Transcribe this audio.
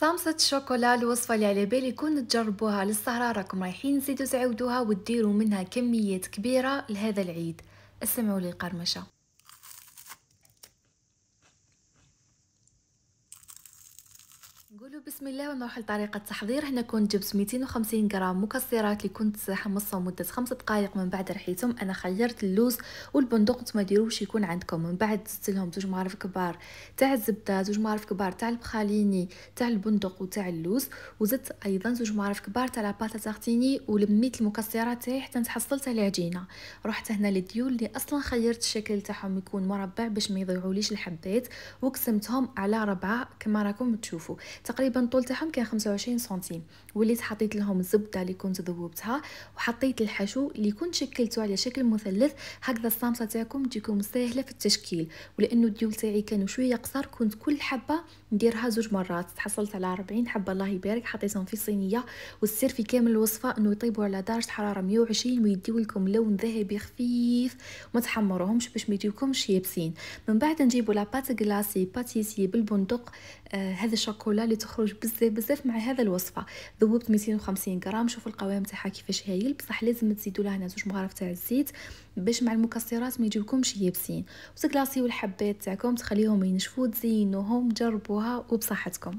صامصة الشوكولا الوصفة اللي على كون تجربوها للسهرة راكم رايحين تزيدوا تعودوها وتديروا منها كميات كبيرة لهذا العيد اسمعوا لي القرمشة نقولوا بسم الله ونروح لطريقه التحضير هنا كنت جبت 250 غرام مكسرات اللي كنت حمصهم مده 5 دقائق من بعد رحيتهم انا خيرت اللوز والبندق نتوما ديروش يكون عندكم من بعد لهم زوج معارف كبار تاع الزبده زوج معارف كبار تاع البخاليني تاع البندق وتاع اللوز وزدت ايضا زوج معارف كبار تاع لاباتا تاغتيني ولميت المكسرات تاعي حتى تحصلت على عجينه رحت هنا للديول اللي اصلا خيرت الشكل تاعهم يكون مربع باش ما يضيعوليش الحبات وقسمتهم على ربعه كما راكم تشوفوا تقريبا طول تاعهم كان 25 سنتيم وليت حطيت لهم الزبده اللي كنت ذوبتها وحطيت الحشو اللي كنت شكلته على شكل مثلث هكذا الصامصه تاعكم تجيكم ساهله في التشكيل ولانه الديول تاعي كانوا شويه قصار كنت كل حبه نديرها زوج مرات تحصلت على 40 حبه الله يبارك حطيتهم في صينيه والسر في كامل الوصفه انه يطيبوا على درجه حراره 120 ويديو لكم لون ذهبي خفيف وما تحمروهمش باش ما يجيوكمش يابسين من بعد نجيبوا لاباط غلاسي باتيسي بالبندق آه هذا الشوكولا اللي تخرج بزاف بزاف مع هذا الوصفه ذوبت 250 غرام شوفوا القوام تاعها كيفاش هايل بصح لازم تزيدوا لها هنا زوج مغارف تاع الزيت باش مع المكسرات ما يجيبكمش يابسين وتكلاصيو الحبات تاعكم تخليهم ينشفوا تزينوهم جربوها وبصحتكم